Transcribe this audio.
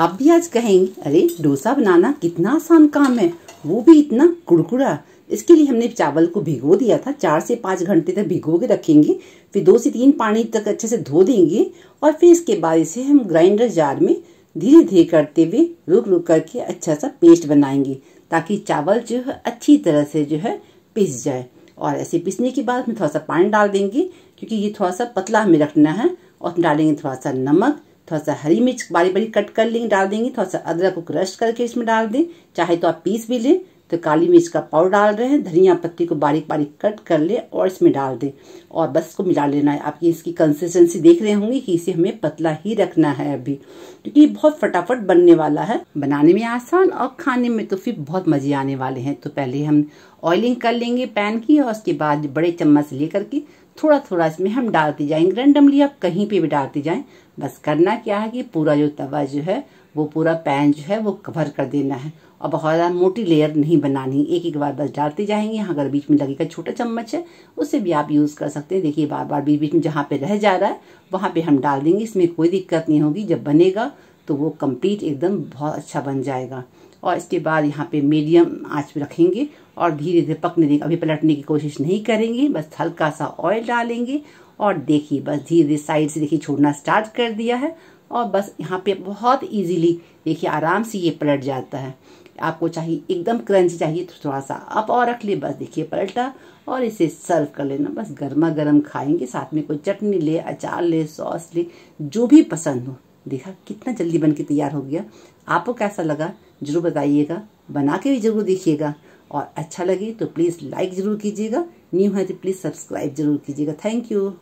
आप भी आज कहेंगे अरे डोसा बनाना कितना आसान काम है वो भी इतना कुड़कुड़ा इसके लिए हमने चावल को भिगो दिया था चार से पाँच घंटे तक भिगो के रखेंगे फिर दो से तीन पानी तक अच्छे से धो देंगे और फिर इसके बाद इसे हम ग्राइंडर जार में धीरे धीरे करते हुए रुक रुक करके अच्छा सा पेस्ट बनाएंगे ताकि चावल जो है अच्छी तरह से जो है पिस जाए और ऐसे पिसने के बाद हम थोड़ा सा पानी डाल देंगे क्योंकि ये थोड़ा सा पतला हमें रखना है और डालेंगे थोड़ा सा नमक थोड़ा सा हरी मिर्च बारी बारी कट कर लेंगे डाल देंगे थोड़ा सा अदरक को क्रश करके इसमें डाल दें चाहे तो आप पीस भी लें तो काली मिर्च का पाउडर डाल रहे हैं धनिया पत्ती को बारीक बारीक कट कर ले और इसमें डाल दें और बस को मिला लेना है आपकी इसकी कंसिस्टेंसी देख रहे होंगे कि इसे हमें पतला ही रखना है अभी क्योंकि ये बहुत फटाफट बनने वाला है बनाने में आसान और खाने में तो फिर बहुत मजे आने वाले हैं तो पहले हम ऑयलिंग कर लेंगे पैन की और उसके बाद बड़े चम्मच लेकर के थोड़ा थोड़ा इसमें हम डालते जाएंगे रेंडमली आप कहीं पे भी डालते जाएं बस करना क्या है कि पूरा जो तवा जो है वो पूरा पैन जो है वो कवर कर देना है और बहुत ज़्यादा मोटी लेयर नहीं बनानी एक एक बार बस डालते जाएंगे यहाँ अगर बीच में लगेगा छोटा चम्मच है उसे भी आप यूज़ कर सकते हैं देखिए बार बार बीच बीच में जहाँ पे रह जा रहा है वहां पे हम डाल देंगे इसमें कोई दिक्कत नहीं होगी जब बनेगा तो वो कंप्लीट एकदम बहुत अच्छा बन जाएगा और इसके बाद यहाँ पे मीडियम आंच पे रखेंगे और धीरे धीरे पकने देंगे अभी पलटने की कोशिश नहीं करेंगे बस हल्का सा ऑयल डालेंगे और देखिए बस धीरे धीरे साइड से देखिए छोड़ना स्टार्ट कर दिया है और बस यहाँ पे बहुत इजीली देखिए आराम से ये पलट जाता है आपको चाहिए एकदम क्रंच चाहिए तो थोड़ा सा अप और रख ले बस देखिए पलटा और इसे सर्व कर लेना बस गर्मा गर्म खाएंगे साथ में कोई चटनी ले अचार ले सॉस ले जो भी पसंद हो देखा कितना जल्दी बन के तैयार हो गया आपको कैसा लगा जरूर बताइएगा बना के भी जरूर देखिएगा और अच्छा लगे तो प्लीज़ लाइक ज़रूर कीजिएगा न्यू है तो प्लीज़ सब्सक्राइब जरूर कीजिएगा थैंक यू